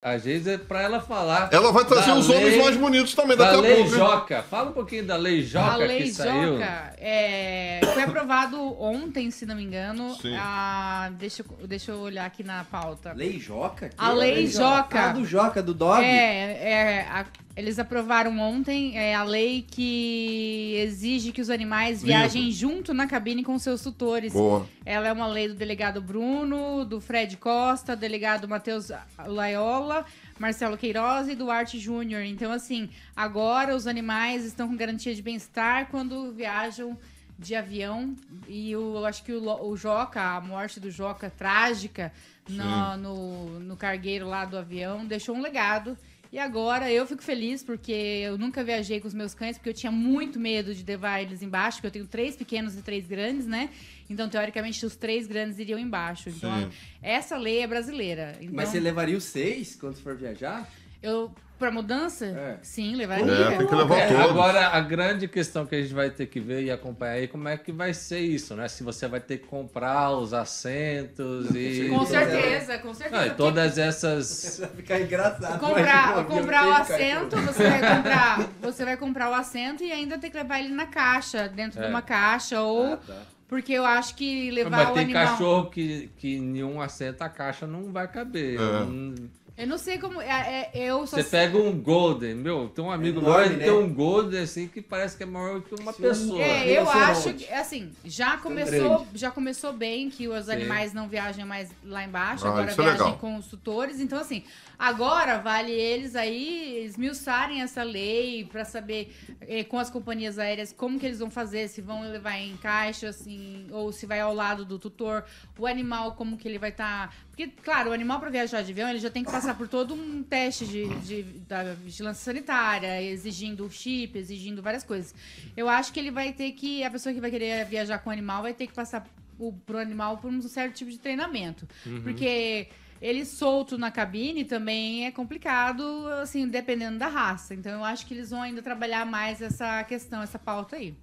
Às vezes é para ela falar. Ela vai trazer os lei, homens mais bonitos também daqui a lei né? Joca. Fala um pouquinho da Lei Joca a lei que Joca, saiu. É, foi aprovado ontem, se não me engano. Sim. A, ah, deixa, deixa eu olhar aqui na pauta. Lei Joca? Que a Lei, lei Joca. Ah, do Joca, do Dog? É, é a, eles aprovaram ontem é, a lei que exige que os animais viajem junto na cabine com seus tutores. Boa. Ela é uma lei do delegado Bruno, do Fred Costa, delegado Matheus Laiola Paula, Marcelo Queiroz e Duarte Júnior. Então, assim, agora os animais estão com garantia de bem-estar quando viajam de avião. E eu acho que o, o Joca, a morte do Joca trágica no, no, no cargueiro lá do avião, deixou um legado e agora eu fico feliz porque eu nunca viajei com os meus cães, porque eu tinha muito medo de levar eles embaixo, porque eu tenho três pequenos e três grandes, né? Então, teoricamente, os três grandes iriam embaixo. Então, Sim. essa lei é brasileira. Então... Mas você levaria os seis quando for viajar? Eu para mudança? É. Sim, levar é, tem que levar é, todos. Agora, a grande questão que a gente vai ter que ver e acompanhar aí, como é que vai ser isso, né? Se você vai ter que comprar os assentos e... Com certeza, com certeza. e todas essas... Vai ficar engraçado. Comprar, comprar o assento, você vai comprar, você vai comprar o assento e ainda tem que levar ele na caixa, dentro é. de uma caixa ou... Ah, tá. Porque eu acho que levar Mas o animal... Mas tem cachorro que, que assento a caixa não vai caber. É. Não... Hum. Eu não sei como. É, é, eu só Você sei... pega um Golden, meu. Tem um amigo é meu, ele né? tem um Golden assim que parece que é maior que uma Sim. pessoa. É, eu acho que, assim, já começou, já começou bem que os animais não viajam mais lá embaixo, ah, agora é viajam com os tutores. Então, assim, agora vale eles aí esmiuçarem essa lei para saber eh, com as companhias aéreas como que eles vão fazer, se vão levar em caixa, assim, ou se vai ao lado do tutor, o animal, como que ele vai estar. Tá... Porque, claro, o animal para viajar de avião, ele já tem que passar passar por todo um teste de, de, da vigilância sanitária, exigindo chip, exigindo várias coisas. Eu acho que ele vai ter que. A pessoa que vai querer viajar com o animal vai ter que passar o, pro animal por um certo tipo de treinamento. Uhum. Porque ele solto na cabine também é complicado, assim, dependendo da raça. Então eu acho que eles vão ainda trabalhar mais essa questão, essa pauta aí.